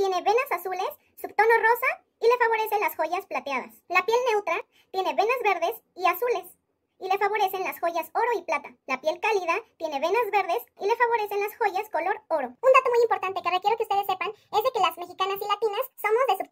tiene venas azules, subtono rosa y le favorecen las joyas plateadas. La piel neutra tiene venas verdes y azules y le favorecen las joyas oro y plata. La piel cálida tiene venas verdes y le favorecen las joyas color oro. Un dato muy importante que requiero que ustedes sepan es de que las mexicanas y latinas somos de subtono.